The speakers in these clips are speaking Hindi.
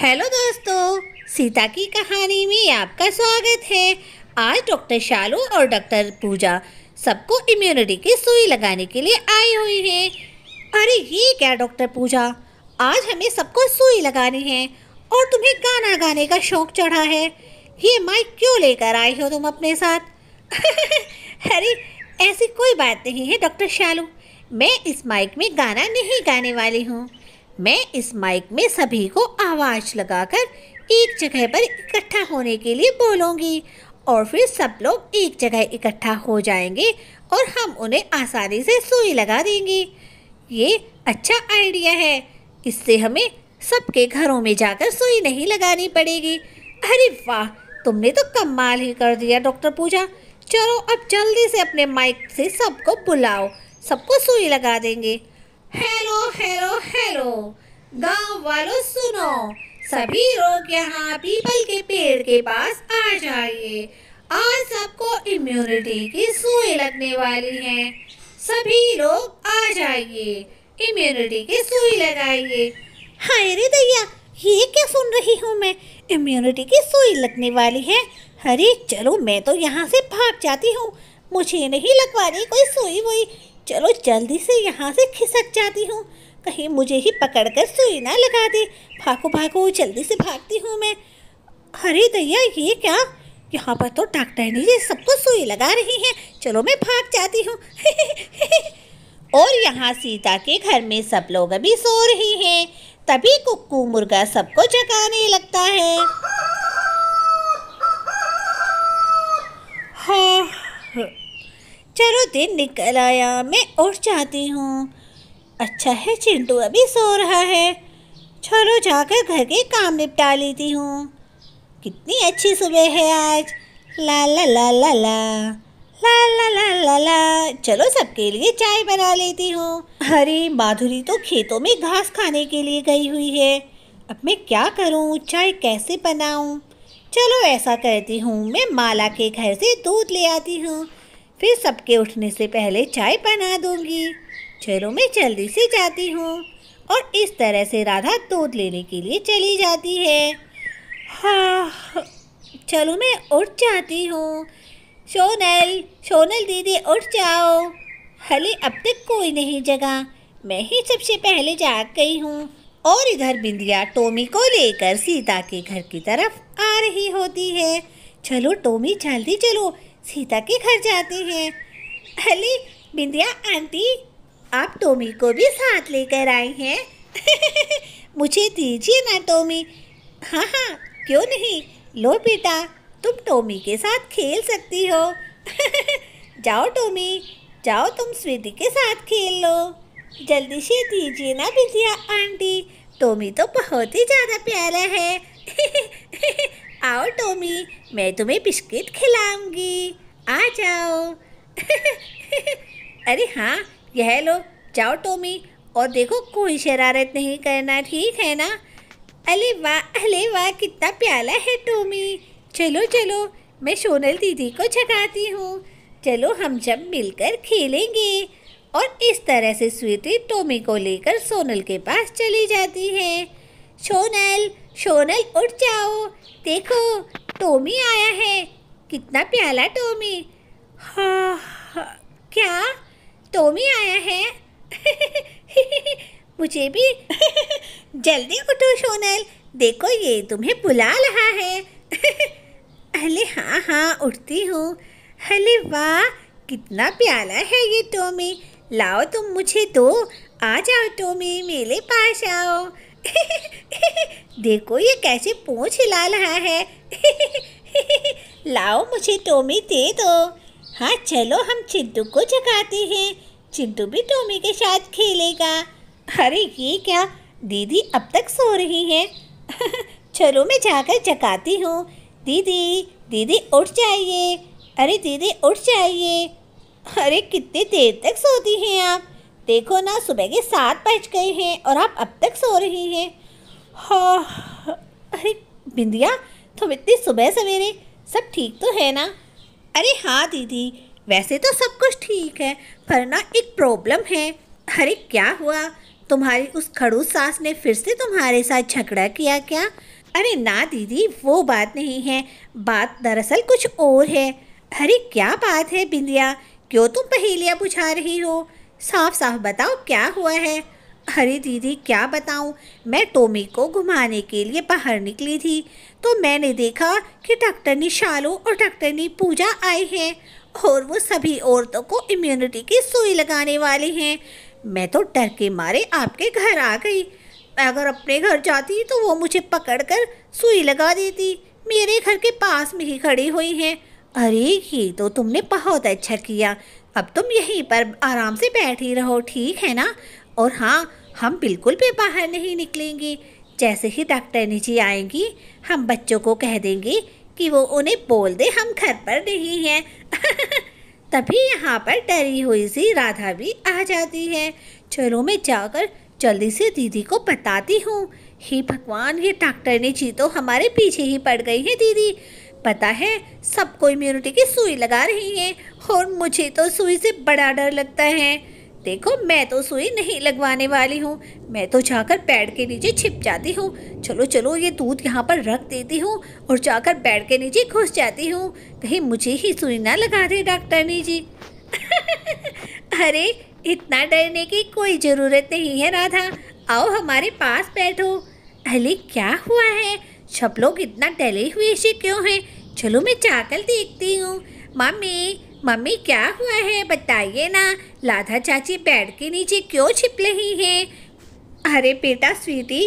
हेलो दोस्तों सीता की कहानी में आपका स्वागत है आज डॉक्टर शालू और डॉक्टर पूजा सबको इम्यूनिटी की सुई लगाने के लिए आई हुई है अरे ये क्या डॉक्टर पूजा आज हमें सबको सुई लगानी है और तुम्हें गाना गाने का शौक चढ़ा है ये माइक क्यों लेकर आई हो तुम अपने साथ अरे ऐसी कोई बात नहीं है डॉक्टर शालू मैं इस माइक में गाना नहीं गाने वाली हूँ मैं इस माइक में सभी को आवाज़ लगाकर एक जगह पर इकट्ठा होने के लिए बोलूँगी और फिर सब लोग एक जगह इकट्ठा हो जाएंगे और हम उन्हें आसानी से सुई लगा देंगे ये अच्छा आइडिया है इससे हमें सबके घरों में जाकर सुई नहीं लगानी पड़ेगी अरे वाह तुमने तो कमाल ही कर दिया डॉक्टर पूजा चलो अब जल्दी से अपने माइक से सबको बुलाओ सबको सुई लगा देंगे हेलो हेलो हेलो गांव वालों सुनो सभी लोग यहाँ पीपल के पेड़ के पास आ जाइए आज सबको इम्यूनिटी की सुई लगने वाली है सभी लोग आ जाइए इम्यूनिटी की सुई लगाइए हाय रे दैया ये क्या सुन रही हूँ मैं इम्यूनिटी की सुई लगने वाली है अरे चलो मैं तो यहाँ से भाग जाती हूँ मुझे नहीं लगवानी कोई सुई वुई चलो जल्दी से यहाँ से खिसक जाती हूँ कहीं मुझे ही पकड़कर सुई ना लगा दे भागो भागो जल्दी से भागती हूँ मैं अरे दैया ये क्या यहाँ पर तो डॉक्टर ने ये सबको तो सुई लगा रही है चलो मैं भाग जाती हूँ और यहाँ सीता के घर में सब लोग अभी सो रहे हैं तभी कुक्कू मुर्गा सबको जगाने लगता है हाँ चलो दिन निकल आया मैं उठ जाती हूँ अच्छा है चिंटू अभी सो रहा है चलो जाकर घर के काम निपटा लेती हूँ कितनी अच्छी सुबह है आज ला ला ला ला ला ला ला ला ला ला चलो सबके लिए चाय बना लेती हूँ अरे माधुरी तो खेतों में घास खाने के लिए गई हुई है अब मैं क्या करूँ चाय कैसे बनाऊँ चलो ऐसा करती हूँ मैं माला के घर से दूध ले आती हूँ फिर सबके उठने से पहले चाय बना दूंगी चलो मैं जल्दी से जाती हूँ और इस तरह से राधा दूध लेने के लिए चली जाती है हाँ चलो मैं उठ जाती हूँ सोनल सोनल दीदी उठ जाओ हले अब तक कोई नहीं जगा मैं ही सबसे पहले जाग गई हूँ और इधर बिंदिया टोमी को लेकर सीता के घर की तरफ आ रही होती है चलो टोमी जल्दी चलो सीता के घर जाते हैं अरे बिंदिया आंटी आप टोमी को भी साथ लेकर आए हैं मुझे दीजिए ना टोमी हाँ हाँ क्यों नहीं लो बेटा तुम टोमी के साथ खेल सकती हो जाओ टोमी जाओ तुम स्वीति के साथ खेल लो जल्दी से दीजिए ना बिंदिया आंटी टोमी तो बहुत ही ज़्यादा प्यारा है आओ टोमी मैं तुम्हें बिस्किट खिलाऊंगी आ जाओ अरे हाँ यह लो जाओ टोमी और देखो कोई शरारत नहीं करना ठीक है ना अरे वाह अरे वाह कितना प्याला है टोमी चलो चलो मैं सोनल दीदी को जगाती हूँ चलो हम जब मिलकर खेलेंगे और इस तरह से स्वीटी टोमी को लेकर सोनल के पास चली जाती है सोनल शोनल उठ जाओ देखो टोमी आया है कितना प्याला टोमी हाँ, हाँ क्या टोमी आया है मुझे भी जल्दी उठो सोनल देखो ये तुम्हें बुला रहा है अरे हाँ हाँ उठती हूँ अरे वाह कितना प्याला है ये टोमी लाओ तुम मुझे दो आ जाओ टोमी मेरे पास आओ देखो ये कैसे पूछ हिला रहा है लाओ मुझे टोमी दे दो हाँ चलो हम चिंटू को जगाते हैं चिंटू भी टोमी के साथ खेलेगा अरे ये क्या दीदी अब तक सो रही है चलो मैं जाकर जगाती हूँ दीदी दीदी उठ जाइए अरे दीदी उठ जाइए अरे कितने देर तक सोती हैं आप देखो ना सुबह के सात बज गए हैं और आप अब तक सो रही हैं हाँ अरे बिंदिया तुम इतनी सुबह सवेरे सब ठीक तो है ना अरे हाँ दीदी वैसे तो सब कुछ ठीक है पर ना एक प्रॉब्लम है अरे क्या हुआ तुम्हारी उस खड़ूस सास ने फिर से तुम्हारे साथ झगड़ा किया क्या अरे ना दीदी वो बात नहीं है बात दरअसल कुछ और है अरे क्या बात है बिंदिया क्यों तुम पहेलियाँ बुझा रही हो साफ साफ बताओ क्या हुआ है अरे दीदी क्या बताऊं मैं टोमी को घुमाने के लिए बाहर निकली थी तो मैंने देखा कि डॉक्टरनी शालू और डॉक्टरनी पूजा आए हैं और वो सभी औरतों को इम्यूनिटी की सुई लगाने वाले हैं मैं तो डर के मारे आपके घर आ गई अगर अपने घर जाती तो वो मुझे पकड़कर सुई लगा देती मेरे घर के पास में ही खड़ी हुई हैं अरे ये तो तुमने बहुत अच्छा किया अब तुम यहीं पर आराम से बैठ ही रहो ठीक है ना और हाँ हम बिल्कुल भी बाहर नहीं निकलेंगे जैसे ही डॉक्टर निजी आएंगी हम बच्चों को कह देंगे कि वो उन्हें बोल दे हम घर पर नहीं हैं तभी यहाँ पर डरी हुई सी राधा भी आ जाती है चलो मैं जाकर जल्दी से दीदी को बताती हूँ हे भगवान ये डॉक्टर ने जी तो हमारे पीछे ही पड़ गई है दीदी पता है सबको इम्यूनिटी की सुई लगा रही है और मुझे तो सुई से बड़ा डर लगता है देखो मैं तो सुई नहीं लगवाने वाली हूँ मैं तो जाकर बेड के नीचे छिप जाती हूँ चलो चलो ये दूध यहाँ पर रख देती हूँ और जाकर बेड के नीचे घुस जाती हूँ कहीं मुझे ही सुई ना लगा दे ने जी अरे इतना डरने की कोई ज़रूरत नहीं है राधा आओ हमारे पास बैठो अली क्या हुआ है सब लोग इतना डले हुए से क्यों हैं चलो मैं चाकल देखती हूँ मम्मी मम्मी क्या हुआ है बताइए ना लाधा चाची बेड के नीचे क्यों छिप रही हैं अरे बेटा स्वीटी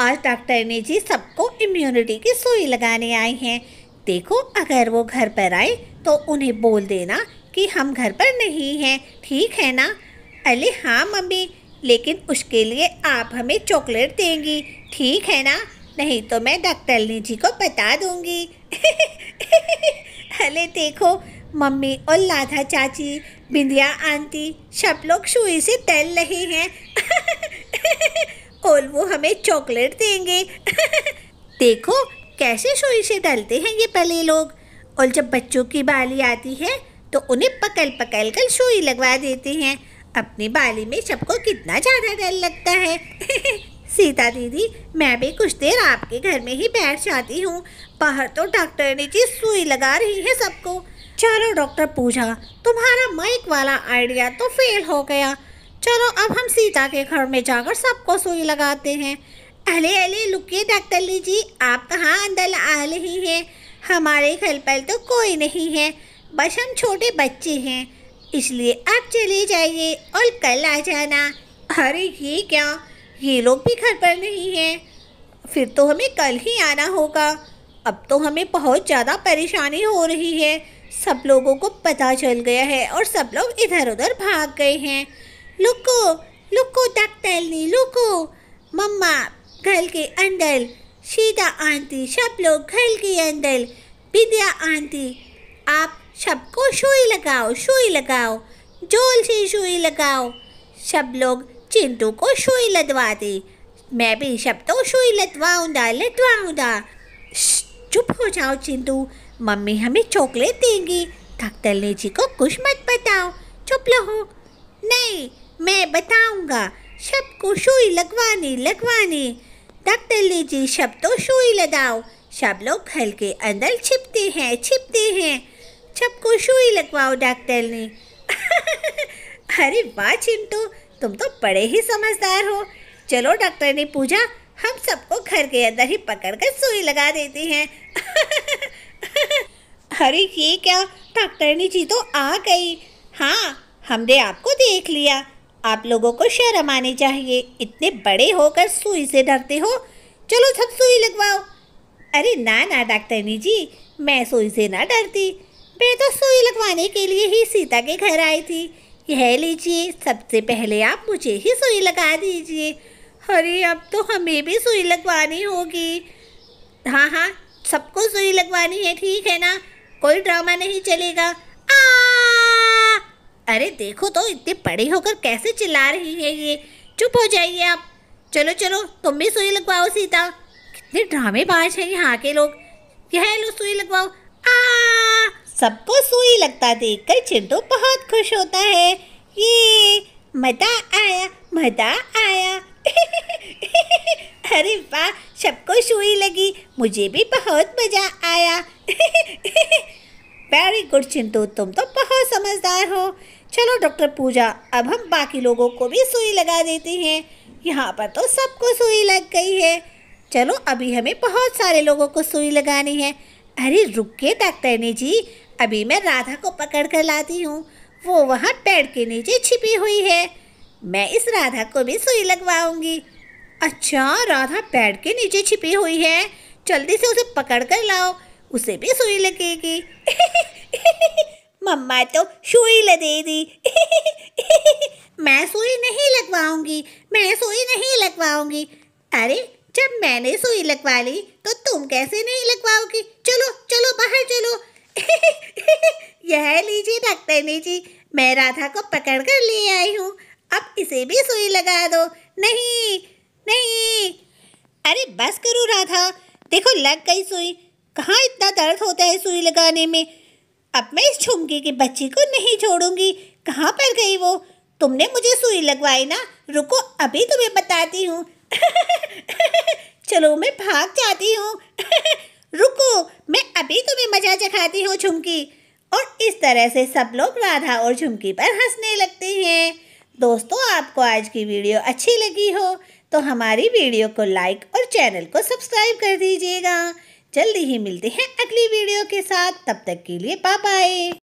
आज डॉक्टर ने जी सबको इम्यूनिटी की सुई लगाने आई हैं देखो अगर वो घर पर आए तो उन्हें बोल देना कि हम घर पर नहीं हैं ठीक है ना अरे हाँ मम्मी लेकिन उसके लिए आप हमें चॉकलेट देंगी ठीक है ना नहीं तो मैं डॉक्टरनी जी को बता दूंगी अरे देखो मम्मी और लाधा चाची बिंदिया आंटी सब लोग सुई से तैर रहे हैं और वो हमें चॉकलेट देंगे देखो कैसे सुई से डलते हैं ये पहले लोग और जब बच्चों की बाली आती है तो उन्हें पकल पकल कर सुई लगवा देते हैं अपनी बाली में सबको कितना ज़्यादा डर लगता है सीता दीदी मैं भी कुछ देर आपके घर में ही बैठ जाती हूँ बाहर तो डॉक्टर ने जी सुई लगा रही है सबको चलो डॉक्टर पूजा तुम्हारा माइक वाला आइडिया तो फेल हो गया चलो अब हम सीता के घर में जाकर सबको सुई लगाते हैं अले अले लुकिए डॉक्टर ली जी आप कहाँ अंदर आ रही हैं हमारे घर पर तो कोई नहीं है बस हम छोटे बच्चे हैं इसलिए आप चले जाइए और कल आ जाना अरे ये क्या ये लोग भी घर पर नहीं हैं फिर तो हमें कल ही आना होगा अब तो हमें बहुत ज़्यादा परेशानी हो रही है सब लोगों को पता चल गया है और सब लोग इधर उधर भाग गए हैं लुको लुको डकटैलनी लुको मम्मा घर के अंदर सीता आंटी सब लोग घर के अंदर विद्या आंटी आप सबको सुई लगाओ सुई लगाओ जोल से सुई लगाओ सब लोग चिंटू को सुई लदवा दे मैं भी तो सुई लदवाऊंगा लदवाऊंगा चुप हो जाओ चिंटू मम्मी हमें चॉकलेट देंगी थकतले जी को कुछ मत बताओ चुप रहो नहीं मैं बताऊंगा सबको सुई लगवानी लगवानी डॉक्टर जी सब तो सुई लगाओ सब लोग घर के अंदर छिपते हैं छिपते हैं सबको सुई लगवाओ डॉक्टर ने अरे वाह चिंटू तुम तो बड़े ही समझदार हो चलो डॉक्टर ने पूछा हम सबको घर के अंदर ही पकड़ कर सुई लगा देती हैं अरे ये क्या डॉक्टरनी जी तो आ गई हाँ हमने आपको देख लिया आप लोगों को शर्म आनी चाहिए इतने बड़े होकर सुई से डरते हो चलो सब सुई लगवाओ अरे ना ना डॉक्टरनी जी मैं सुई से ना डरती मैं तो सुई लगवाने के लिए ही सीता के घर आई थी यह लीजिए सबसे पहले आप मुझे ही सुई लगा दीजिए अरे अब तो हमें भी सुई लगवानी होगी हाँ हाँ सबको सुई लगवानी है ठीक है ना कोई ड्रामा नहीं चलेगा आ अरे देखो तो इतने बड़े होकर कैसे चिल्ला रही है ये चुप हो जाइए आप चलो चलो तुम भी सुई लगवाओ सीता कितने ड्रामेबाज हैं यहाँ के लोग यह लो सुई लगवाओ आ सबको सुई लगता देख कर चिंटू बहुत खुश होता है ये मजा आया मजा आया अरे वाह सबको सुई लगी मुझे भी बहुत मज़ा आया वेरी गुड चिंटू तुम तो बहुत समझदार हो चलो डॉक्टर पूजा अब हम बाकी लोगों को भी सुई लगा देते हैं यहाँ पर तो सबको सुई लग गई है चलो अभी हमें बहुत सारे लोगों को सुई लगानी है अरे रुकिए डॉक्टर ने जी अभी मैं राधा को पकड़ कर लाती हूँ वो वहाँ पेड़ के नीचे छिपी हुई है मैं इस राधा को भी सुई लगवाऊंगी अच्छा राधा पेड़ के नीचे छिपी हुई है जल्दी से उसे पकड़ कर लाओ उसे भी सुई लगेगी मम्मा तो सुई लदे दी मैं सुई नहीं लगवाऊंगी मैं सुई नहीं लगवाऊंगी अरे जब मैंने सुई लगवा ली तो तुम कैसे नहीं लगवाओगी चलो चलो बाहर चलो यह लीजिए डॉक्टरनी जी मैं राधा को पकड़ कर ले आई हूँ अब इसे भी सुई लगा दो नहीं नहीं अरे बस करो राधा देखो लग गई सुई कहाँ इतना दर्द होता है सुई लगाने में अब मैं इस झुमकी की बच्ची को नहीं छोड़ूंगी कहाँ पर गई वो तुमने मुझे सुई लगवाई ना रुको अभी तुम्हें बताती हूँ चलो मैं भाग जाती हूँ रुको मैं अभी तुम्हें मजा चखाती हूँ झुमकी और इस तरह से सब लोग राधा और झुमकी पर हंसने लगते हैं दोस्तों आपको आज की वीडियो अच्छी लगी हो तो हमारी वीडियो को लाइक और चैनल को सब्सक्राइब कर दीजिएगा जल्दी ही मिलते हैं अगली वीडियो के साथ तब तक के लिए बाय बाय